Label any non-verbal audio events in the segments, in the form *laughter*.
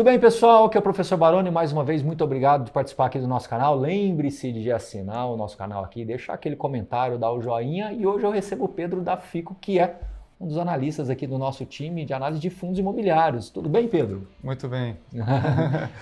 Tudo bem, pessoal? Aqui é o professor Baroni. Mais uma vez, muito obrigado de participar aqui do nosso canal. Lembre-se de assinar o nosso canal aqui, deixar aquele comentário, dar o joinha. E hoje eu recebo o Pedro da FICO, que é um dos analistas aqui do nosso time de análise de fundos imobiliários. Tudo bem, Pedro? Muito bem. *laughs*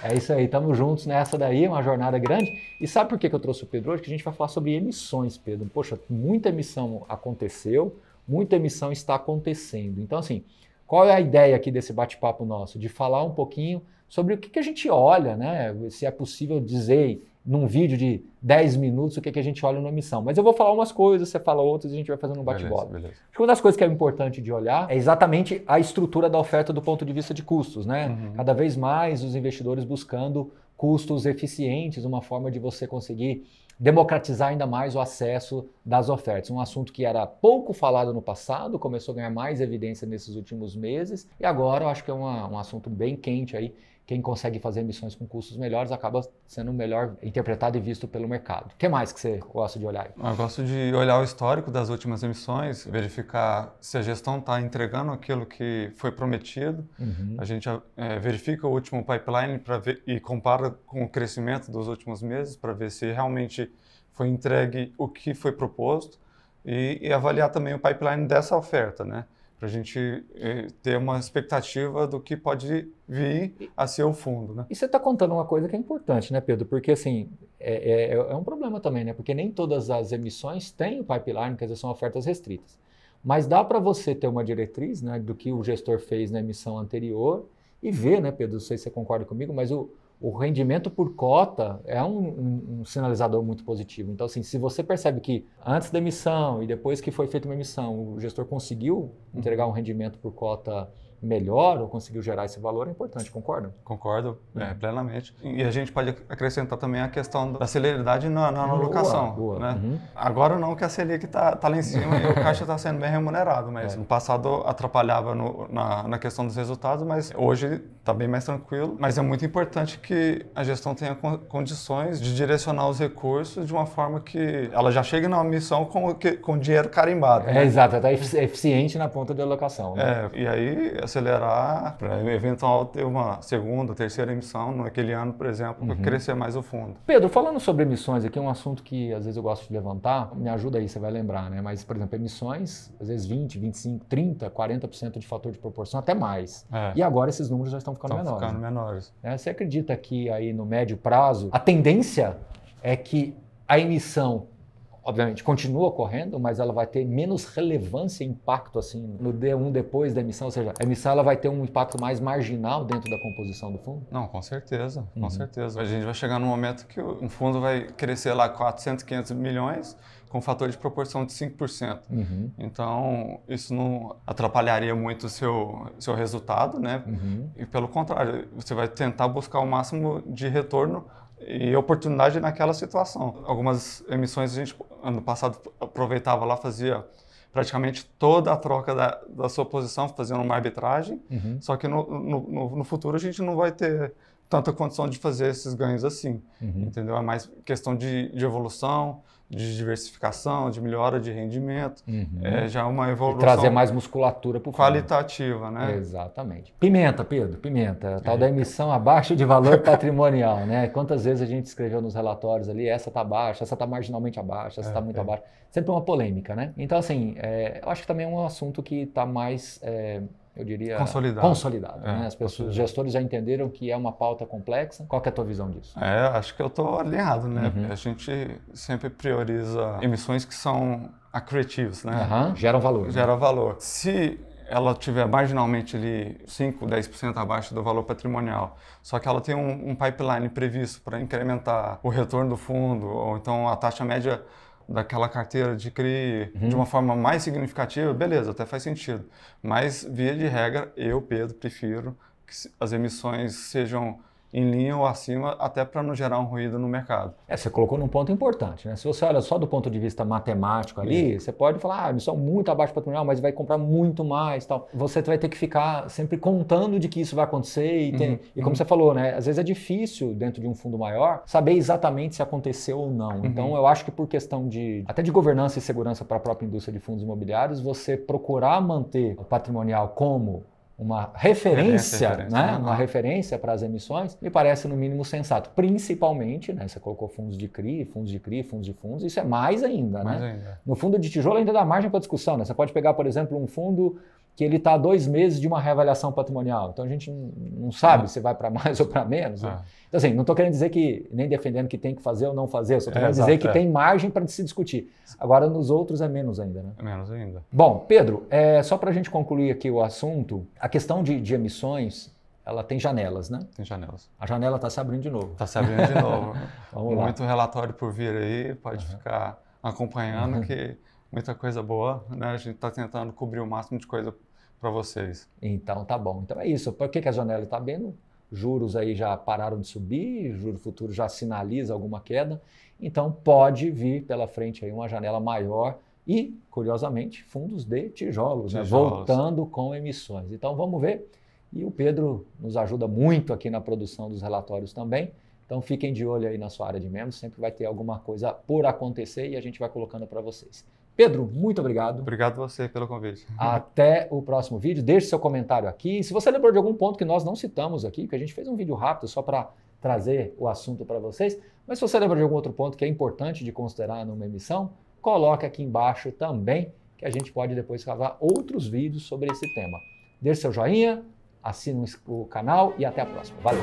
é isso aí, estamos juntos nessa daí, uma jornada grande. E sabe por que eu trouxe o Pedro hoje? Que a gente vai falar sobre emissões, Pedro. Poxa, muita emissão aconteceu, muita emissão está acontecendo. Então, assim, qual é a ideia aqui desse bate-papo nosso? De falar um pouquinho sobre o que, que a gente olha, né? Se é possível dizer num vídeo de 10 minutos o que, que a gente olha numa missão. Mas eu vou falar umas coisas, você fala outras e a gente vai fazendo um bate-bola. Acho que uma das coisas que é importante de olhar é exatamente a estrutura da oferta do ponto de vista de custos, né? Uhum. Cada vez mais os investidores buscando custos eficientes, uma forma de você conseguir democratizar ainda mais o acesso das ofertas. Um assunto que era pouco falado no passado, começou a ganhar mais evidência nesses últimos meses e agora eu acho que é uma, um assunto bem quente aí quem consegue fazer emissões com custos melhores acaba sendo melhor interpretado e visto pelo mercado. O que mais que você gosta de olhar? Eu gosto de olhar o histórico das últimas emissões, verificar se a gestão está entregando aquilo que foi prometido. Uhum. A gente é, verifica o último pipeline para e compara com o crescimento dos últimos meses para ver se realmente foi entregue o que foi proposto e, e avaliar também o pipeline dessa oferta, né? para a gente eh, ter uma expectativa do que pode vir a ser o fundo. Né? E você está contando uma coisa que é importante, né, Pedro? Porque assim é, é, é, é, um problema também, né? Porque nem todas as emissões têm o pipeline, quer dizer, são ofertas restritas. Mas dá para você ter uma diretriz né, do que o gestor fez na emissão anterior e ver, né, Pedro? Não sei se você concorda comigo, mas o, o rendimento por cota é um, um, um, sinalizador muito positivo. Então, assim, se você percebe que antes da emissão e depois que foi feita uma emissão, o gestor conseguiu entregar um rendimento por cota melhor ou conseguiu gerar esse valor é importante, concordo? Concordo é, é, plenamente. E a gente pode acrescentar também a questão da celeridade na, na boa, Boa. Né? Uhum. Agora não que a Selic está tá lá em cima e o caixa está sendo bem remunerado, mas é. no passado atrapalhava no, na, na questão dos resultados, mas hoje está bem mais tranquilo. Mas é muito importante que a gestão tenha condições de direcionar os recursos de uma forma que ela já chegue na missão com, com dinheiro carimbado. É, né? É, exato, está eficiente na ponta de alocação. Né? É, e aí acelerar para eventual ter uma segunda, terceira emissão naquele ano, por exemplo, uhum. para crescer mais o fundo. Pedro, falando sobre emissões aqui, é um assunto que às vezes eu gosto de levantar, me ajuda aí, você vai lembrar, né? Mas, por exemplo, emissões, às vezes 20, 25, 30, 40% de fator de proporção, até mais. É. E agora esses números já estão ficando estão menores. ficando menores. É, você acredita que aí no médio prazo, a tendência é que a emissão obviamente, continua ocorrendo, mas ela vai ter menos relevância e impacto assim no D1 depois da emissão, ou seja, a emissão ela vai ter um impacto mais marginal dentro da composição do fundo? Não, com certeza, com uhum. certeza. A gente vai chegar num momento que um fundo vai crescer lá 400, 500 milhões com um fator de proporção de 5%. Uhum. Então, isso não atrapalharia muito o seu, seu resultado, né? Uhum. E pelo contrário, você vai tentar buscar o máximo de retorno e oportunidade naquela situação. Algumas emissões a gente, ano passado, aproveitava lá, fazia praticamente toda a troca da, da sua posição, fazendo uma arbitragem. Uhum. Só que no, no, no, futuro a gente não vai ter tanta condição de fazer esses ganhos assim, uhum. entendeu? É mais questão de, de, evolução, de diversificação, de melhora de rendimento, uhum. é já é uma evolução... E trazer mais musculatura para o Qualitativa, né? Exatamente. Pimenta, Pedro, pimenta. A tal é. da emissão abaixo de valor *laughs* patrimonial, né? Quantas vezes a gente escreveu nos relatórios ali, essa está baixa, essa está marginalmente abaixo, essa está é, muito é. abaixo. Sempre uma polêmica, né? Então, assim, é, eu acho que também é um assunto que está mais eu diria, consolidado. consolidado né? é, né? As pessoas, os gestores já entenderam que é uma pauta complexa. Qual é a tua visão disso? É, acho que eu estou alinhado, né? Uhum. A gente sempre prioriza emissões que são accretivas, né? Uhum. Geram valor. Né? Gera né? valor. Se ela tiver marginalmente ali 5, 10% abaixo do valor patrimonial, só que ela tem um, um pipeline previsto para incrementar o retorno do fundo, ou então a taxa média daquela carteira de CRI uhum. de uma forma mais significativa, beleza, até faz sentido. Mas, via de regra, eu, Pedro, prefiro que as emissões sejam em linha ou acima, até para não gerar um ruído no mercado. É, você colocou num ponto importante, né? Se você olha só do ponto de vista matemático ali, Sim. você pode falar, ah, emissão muito abaixo patrimonial, mas vai comprar muito mais tal. Você vai ter que ficar sempre contando de que isso vai acontecer e, tem, uhum. e como uhum. você falou, né? Às vezes é difícil, dentro de um fundo maior, saber exatamente se aconteceu ou não. Uhum. Então, eu acho que por questão de, até de governança e segurança para a própria indústria de fundos imobiliários, você procurar manter o patrimonial como uma referência, é, referência né? né? uma referência para as emissões, me parece no mínimo sensato. Principalmente, né? Você colocou fundos de CRI, fundos de CRI, fundos de fundos, isso é mais ainda, mais né? Ainda. No fundo de tijolo ainda dá margem para discussão, né? Você pode pegar, por exemplo, um fundo que ele está a dois meses de uma reavaliação patrimonial. Então a gente não sabe ah. se vai para mais *laughs* ou para menos. Ah. Então, assim, não estou querendo dizer que, nem defendendo que tem que fazer ou não fazer, eu só estou querendo é, dizer que é. tem margem para se discutir. Agora, nos outros é menos ainda, né? É menos ainda. Bom, Pedro, é, só para a gente concluir aqui o assunto, a questão de, de emissões, ela tem janelas, né? Tem janelas. A janela está se abrindo de novo. Está se abrindo de novo. *laughs* Vamos Muito lá. relatório por vir aí, pode uhum. ficar acompanhando uhum. *laughs* que muita coisa boa, né? A gente está tentando cobrir o máximo de coisa para vocês. Então tá bom. Então é isso. Por que, que a janela está abrindo? Juros aí já pararam de subir, juro futuro já sinaliza alguma queda. Então pode vir pela frente aí uma janela maior e, curiosamente, fundos de tijolos, né? tijolos. Né? voltando com emissões. Então vamos ver. E o Pedro nos ajuda muito aqui na produção dos relatórios também. Então fiquem de olho aí na sua área de membros, sempre vai ter alguma coisa por acontecer e a gente vai colocando para vocês. Pedro, muito obrigado. Obrigado você pelo convite. Até o próximo vídeo. Deixe seu comentário aqui. Se você lembrou de algum ponto que nós não citamos aqui, porque a gente fez um vídeo rápido só para trazer o assunto para vocês, mas se você lembra de algum outro ponto que é importante de considerar numa emissão, coloque aqui embaixo também, que a gente pode depois gravar outros vídeos sobre esse tema. Deixe seu joinha, assine o canal e até a próxima. Valeu!